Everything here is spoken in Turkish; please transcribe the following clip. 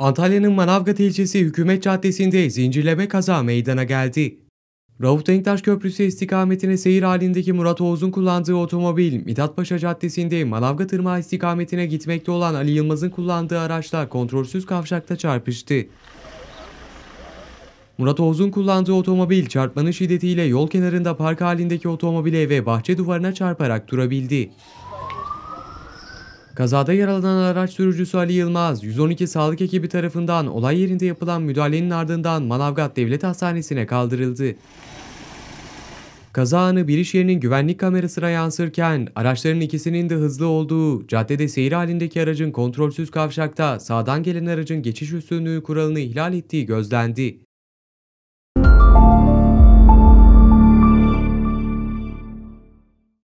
Antalya'nın Manavgat ilçesi Hükümet Caddesi'nde zincirleme kaza meydana geldi. Rauf Denktaş Köprüsü istikametine seyir halindeki Murat Oğuz'un kullandığı otomobil, Mithatpaşa Caddesi'nde Manavgat Irmağı istikametine gitmekte olan Ali Yılmaz'ın kullandığı araçla kontrolsüz kavşakta çarpıştı. Murat Oğuz'un kullandığı otomobil çarpmanın şiddetiyle yol kenarında park halindeki otomobile ve bahçe duvarına çarparak durabildi. Kazada yaralanan araç sürücüsü Ali Yılmaz, 112 sağlık ekibi tarafından olay yerinde yapılan müdahalenin ardından Manavgat Devlet Hastanesi'ne kaldırıldı. Kaza anı bir iş yerinin güvenlik kamerasına yansırken araçların ikisinin de hızlı olduğu, caddede seyir halindeki aracın kontrolsüz kavşakta sağdan gelen aracın geçiş üstünlüğü kuralını ihlal ettiği gözlendi.